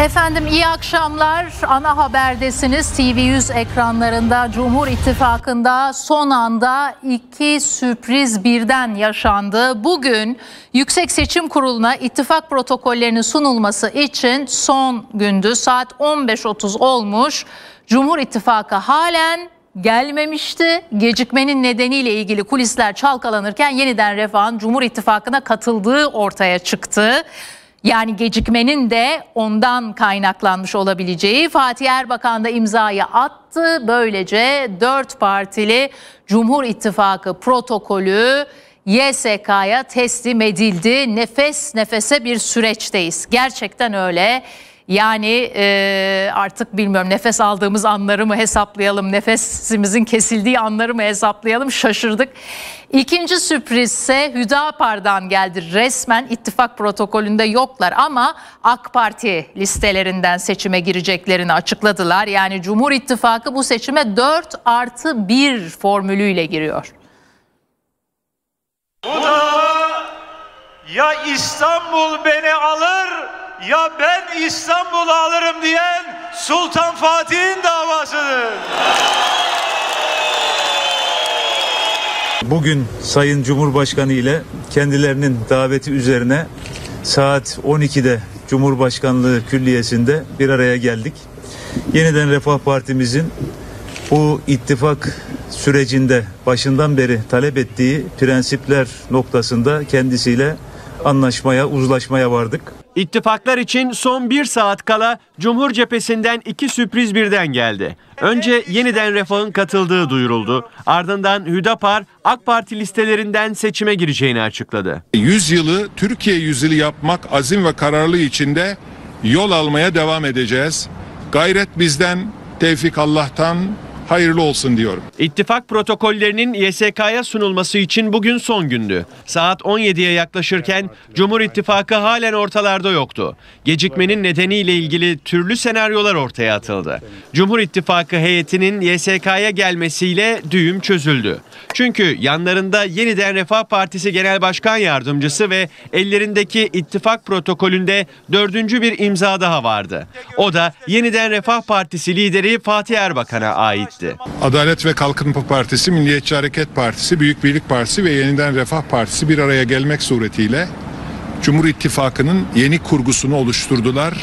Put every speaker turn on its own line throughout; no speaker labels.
Efendim iyi akşamlar. Ana haberdesiniz. TV100 ekranlarında Cumhur İttifakı'nda son anda iki sürpriz birden yaşandı. Bugün Yüksek Seçim Kurulu'na ittifak protokollerinin sunulması için son gündü. Saat 15.30 olmuş. Cumhur İttifakı halen gelmemişti. Gecikmenin nedeniyle ilgili kulisler çalkalanırken yeniden Refah'ın Cumhur İttifakı'na katıldığı ortaya çıktı. Yani gecikmenin de ondan kaynaklanmış olabileceği Fatih Erbakan da imzayı attı. Böylece dört partili Cumhur İttifakı protokolü YSK'ya teslim edildi. Nefes nefese bir süreçteyiz. Gerçekten öyle. Yani e, artık bilmiyorum nefes aldığımız anları mı hesaplayalım, nefesimizin kesildiği anları mı hesaplayalım şaşırdık. İkinci sürpriz ise Hüdapar'dan geldi. Resmen ittifak protokolünde yoklar ama AK Parti listelerinden seçime gireceklerini açıkladılar. Yani Cumhur İttifakı bu seçime 4 artı 1 formülüyle giriyor.
Bu da ya İstanbul beni alır ya ben İstanbul'u alırım diyen Sultan Fatih'in davasıdır.
Bugün Sayın Cumhurbaşkanı ile kendilerinin daveti üzerine saat 12'de Cumhurbaşkanlığı Külliyesi'nde bir araya geldik. Yeniden Refah Partimizin bu ittifak sürecinde başından beri talep ettiği prensipler noktasında kendisiyle anlaşmaya, uzlaşmaya vardık.
İttifaklar için son bir saat kala Cumhur cephesinden iki sürpriz birden geldi. Önce yeniden Refah'ın katıldığı duyuruldu. Ardından Hüdapar AK Parti listelerinden seçime gireceğini açıkladı. Yüzyılı Türkiye yüzyılı yapmak azim ve kararlı içinde yol almaya devam edeceğiz. Gayret bizden, tevfik Allah'tan, hayırlı olsun diyorum. İttifak protokollerinin YSK'ya sunulması için bugün son gündü. Saat 17'ye yaklaşırken Cumhur İttifakı halen ortalarda yoktu. Gecikmenin nedeniyle ilgili türlü senaryolar ortaya atıldı. Cumhur İttifakı heyetinin YSK'ya gelmesiyle düğüm çözüldü. Çünkü yanlarında yeniden Refah Partisi Genel Başkan Yardımcısı ve ellerindeki ittifak protokolünde dördüncü bir imza daha vardı. O da yeniden Refah Partisi lideri Fatih Erbakan'a ait etti. Adalet ve Kalkınma Partisi, Milliyetçi Hareket Partisi, Büyük Birlik Partisi ve Yeniden Refah Partisi bir araya gelmek suretiyle Cumhur İttifakı'nın yeni kurgusunu oluşturdular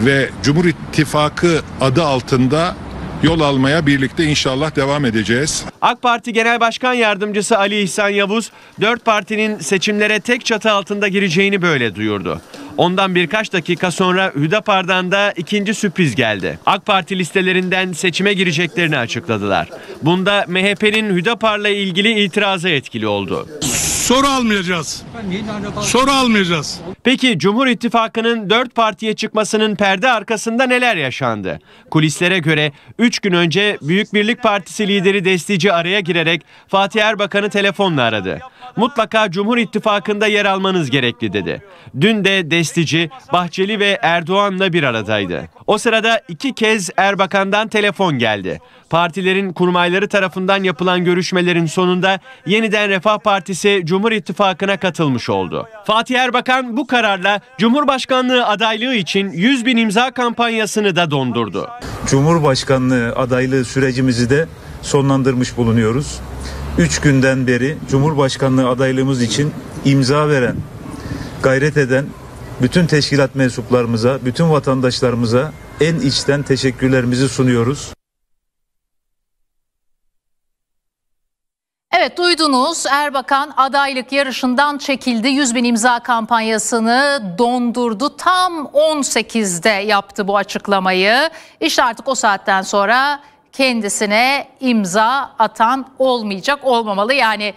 ve Cumhur İttifakı adı altında yol almaya birlikte inşallah devam edeceğiz. AK Parti Genel Başkan Yardımcısı Ali İhsan Yavuz, dört partinin seçimlere tek çatı altında gireceğini böyle duyurdu. Ondan birkaç dakika sonra Hüdapar'dan da ikinci sürpriz geldi. AK Parti listelerinden seçime gireceklerini açıkladılar. Bunda MHP'nin Hüdapar'la ilgili itirazı etkili oldu. Soru almayacağız. Soru almayacağız. Peki Cumhur İttifakı'nın dört partiye çıkmasının perde arkasında neler yaşandı? Kulislere göre 3 gün önce Büyük Birlik Partisi lideri Destici araya girerek Fatih Erbakan'ı telefonla aradı. Mutlaka Cumhur İttifakı'nda yer almanız gerekli dedi. Dün de Destici Destici, Bahçeli ve Erdoğan'la bir aradaydı. O sırada iki kez Erbakan'dan telefon geldi. Partilerin kurmayları tarafından yapılan görüşmelerin sonunda yeniden Refah Partisi Cumhur İttifakı'na katılmış oldu. Fatih Erbakan bu kararla Cumhurbaşkanlığı adaylığı için 100 bin imza kampanyasını da dondurdu.
Cumhurbaşkanlığı adaylığı sürecimizi de sonlandırmış bulunuyoruz. 3 günden beri Cumhurbaşkanlığı adaylığımız için imza veren, gayret eden bütün teşkilat mensuplarımıza, bütün vatandaşlarımıza en içten teşekkürlerimizi sunuyoruz. Evet duydunuz Erbakan adaylık yarışından çekildi. 100 bin imza kampanyasını dondurdu. Tam 18'de yaptı bu açıklamayı. İşte artık o saatten sonra kendisine imza atan olmayacak olmamalı. Yani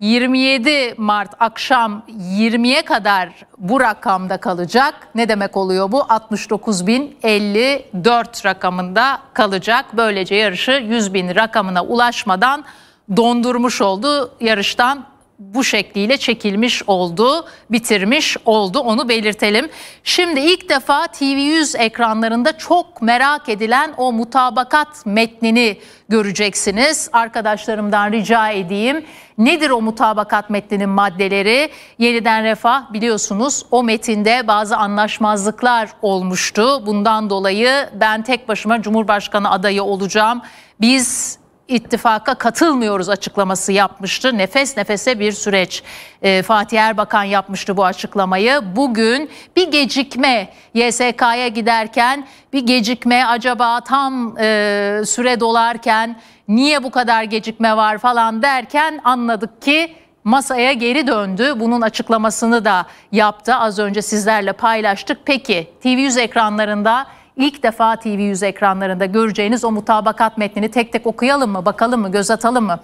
27 Mart akşam 20'ye kadar bu rakamda kalacak. Ne demek oluyor bu? 69.054 rakamında kalacak. Böylece yarışı 100.000 rakamına ulaşmadan dondurmuş oldu. Yarıştan bu şekliyle çekilmiş oldu, bitirmiş oldu onu belirtelim. Şimdi ilk defa TV100 ekranlarında çok merak edilen o mutabakat metnini göreceksiniz. Arkadaşlarımdan rica edeyim. Nedir o mutabakat metninin maddeleri? Yeniden refah biliyorsunuz o metinde bazı anlaşmazlıklar olmuştu. Bundan dolayı ben tek başıma Cumhurbaşkanı adayı olacağım. Biz ittifaka katılmıyoruz açıklaması yapmıştı. Nefes nefese bir süreç. E, Fatih Erbakan yapmıştı bu açıklamayı. Bugün bir gecikme YSK'ya giderken bir gecikme acaba tam e, süre dolarken niye bu kadar gecikme var falan derken anladık ki masaya geri döndü. Bunun açıklamasını da yaptı. Az önce sizlerle paylaştık. Peki TV100 ekranlarında ilk defa TV yüz ekranlarında göreceğiniz o mutabakat metnini tek tek okuyalım mı, bakalım mı, göz atalım mı?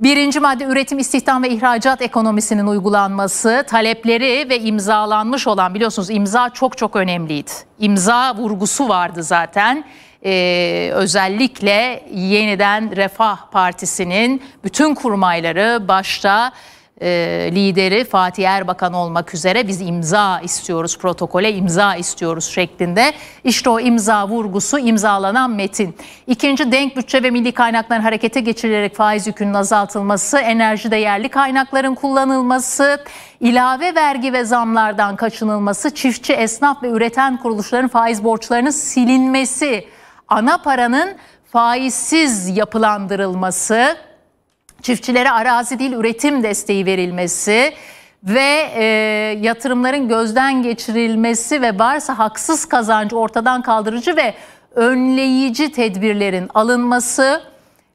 Birinci madde üretim, istihdam ve ihracat ekonomisinin uygulanması, talepleri ve imzalanmış olan biliyorsunuz imza çok çok önemliydi. İmza vurgusu vardı zaten. Ee, özellikle yeniden Refah Partisi'nin bütün kurmayları başta e, lideri Fatih Erbakan olmak üzere biz imza istiyoruz protokole imza istiyoruz şeklinde. İşte o imza vurgusu imzalanan metin. İkinci denk bütçe ve milli kaynakların harekete geçirilerek faiz yükünün azaltılması, enerjide yerli kaynakların kullanılması, ilave vergi ve zamlardan kaçınılması, çiftçi, esnaf ve üreten kuruluşların faiz borçlarının silinmesi, ana paranın faizsiz yapılandırılması, çiftçilere arazi değil üretim desteği verilmesi ve e, yatırımların gözden geçirilmesi ve varsa haksız kazancı ortadan kaldırıcı ve önleyici tedbirlerin alınması,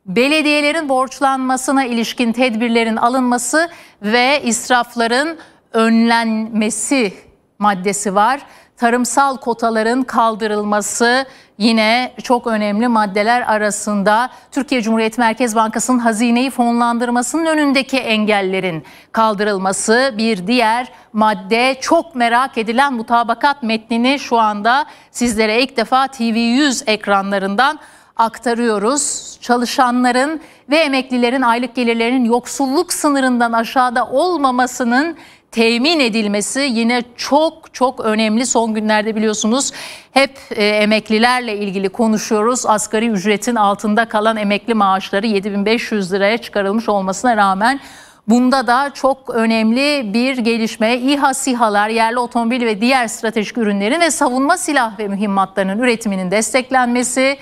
belediyelerin borçlanmasına ilişkin tedbirlerin alınması ve israfların önlenmesi maddesi var. Tarımsal kotaların kaldırılması yine çok önemli maddeler arasında. Türkiye Cumhuriyet Merkez Bankası'nın hazineyi fonlandırmasının önündeki engellerin kaldırılması bir diğer madde. Çok merak edilen mutabakat metnini şu anda sizlere ilk defa TV100 ekranlarından aktarıyoruz. Çalışanların ve emeklilerin aylık gelirlerinin yoksulluk sınırından aşağıda olmamasının temin edilmesi yine çok çok önemli. Son günlerde biliyorsunuz hep e, emeklilerle ilgili konuşuyoruz. Asgari ücretin altında kalan emekli maaşları 7500 liraya çıkarılmış olmasına rağmen Bunda da çok önemli bir gelişme İHA SİHA'lar, yerli otomobil ve diğer stratejik ürünlerin ve savunma silah ve mühimmatlarının üretiminin desteklenmesi,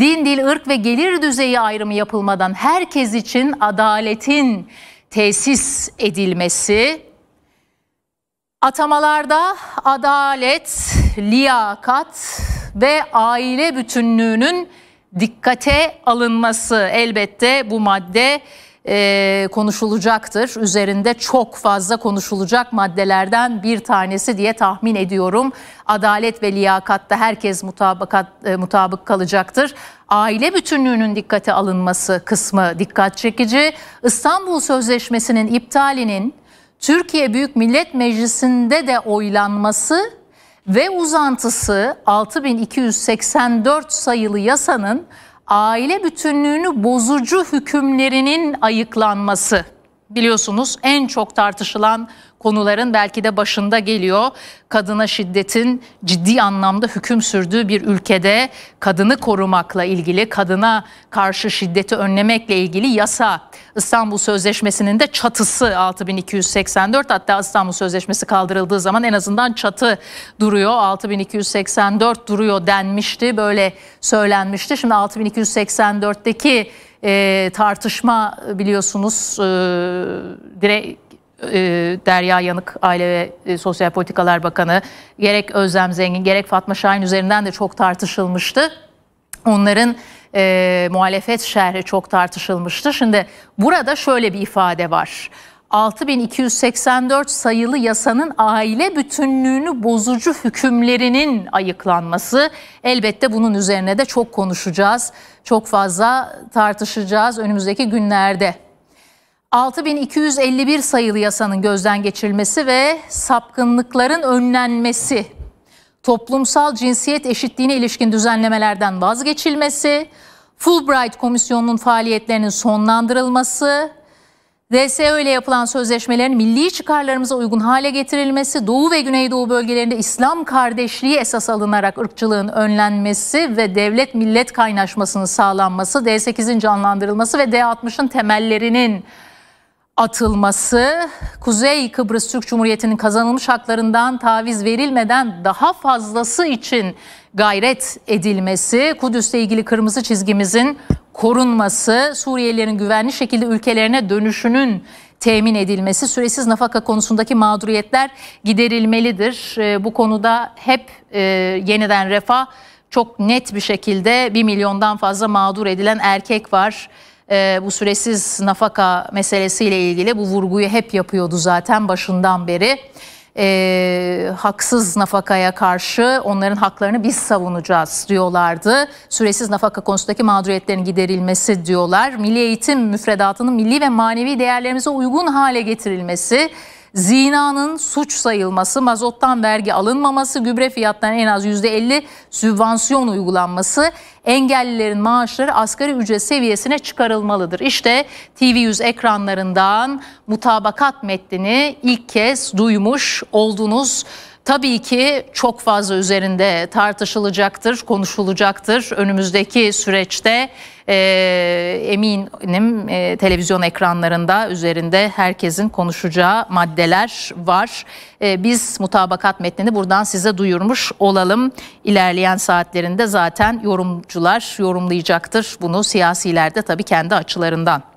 din, dil, ırk ve gelir düzeyi ayrımı yapılmadan herkes için adaletin tesis edilmesi, Atamalarda adalet, liyakat ve aile bütünlüğünün dikkate alınması elbette bu madde e, konuşulacaktır. Üzerinde çok fazla konuşulacak maddelerden bir tanesi diye tahmin ediyorum. Adalet ve liyakatta herkes mutabakat, e, mutabık kalacaktır. Aile bütünlüğünün dikkate alınması kısmı dikkat çekici. İstanbul Sözleşmesi'nin iptalinin Türkiye Büyük Millet Meclisi'nde de oylanması ve uzantısı 6284 sayılı yasanın aile bütünlüğünü bozucu hükümlerinin ayıklanması biliyorsunuz en çok tartışılan konuların belki de başında geliyor. Kadına şiddetin ciddi anlamda hüküm sürdüğü bir ülkede kadını korumakla ilgili, kadına karşı şiddeti önlemekle ilgili yasa İstanbul Sözleşmesi'nin de çatısı 6284 hatta İstanbul Sözleşmesi kaldırıldığı zaman en azından çatı duruyor. 6284 duruyor denmişti. Böyle söylenmişti. Şimdi 6284'teki ee, e, tartışma biliyorsunuz e, direkt e, Derya Yanık Aile ve e, Sosyal Politikalar Bakanı gerek Özlem Zengin gerek Fatma Şahin üzerinden de çok tartışılmıştı. Onların e, muhalefet şerhi çok tartışılmıştı. Şimdi burada şöyle bir ifade var. 6284 sayılı yasanın aile bütünlüğünü bozucu hükümlerinin ayıklanması. Elbette bunun üzerine de çok konuşacağız. Çok fazla tartışacağız önümüzdeki günlerde. 6251 sayılı yasanın gözden geçirilmesi ve sapkınlıkların önlenmesi, toplumsal cinsiyet eşitliğine ilişkin düzenlemelerden vazgeçilmesi, Fulbright komisyonunun faaliyetlerinin sonlandırılması, DSÖ ile yapılan sözleşmelerin milli çıkarlarımıza uygun hale getirilmesi, Doğu ve Güneydoğu bölgelerinde İslam kardeşliği esas alınarak ırkçılığın önlenmesi ve devlet millet kaynaşmasının sağlanması, D8'in canlandırılması ve D60'ın temellerinin atılması, Kuzey Kıbrıs Türk Cumhuriyeti'nin kazanılmış haklarından taviz verilmeden daha fazlası için gayret edilmesi, Kudüs'le ilgili kırmızı çizgimizin korunması, Suriyelilerin güvenli şekilde ülkelerine dönüşünün temin edilmesi, süresiz nafaka konusundaki mağduriyetler giderilmelidir. Ee, bu konuda hep e, yeniden refah çok net bir şekilde 1 milyondan fazla mağdur edilen erkek var. Ee, bu süresiz nafaka meselesiyle ilgili bu vurguyu hep yapıyordu zaten başından beri e, haksız nafakaya karşı onların haklarını biz savunacağız diyorlardı. Süresiz nafaka konusundaki mağduriyetlerin giderilmesi diyorlar. Milli eğitim müfredatının milli ve manevi değerlerimize uygun hale getirilmesi zinanın suç sayılması, mazottan vergi alınmaması, gübre fiyatlarına en az %50 sübvansiyon uygulanması, engellilerin maaşları asgari ücret seviyesine çıkarılmalıdır. İşte TV100 ekranlarından mutabakat metnini ilk kez duymuş oldunuz. Tabii ki çok fazla üzerinde tartışılacaktır, konuşulacaktır. Önümüzdeki süreçte e, eminim e, televizyon ekranlarında üzerinde herkesin konuşacağı maddeler var. E, biz mutabakat metnini buradan size duyurmuş olalım. İlerleyen saatlerinde zaten yorumcular yorumlayacaktır bunu siyasiler de tabii kendi açılarından.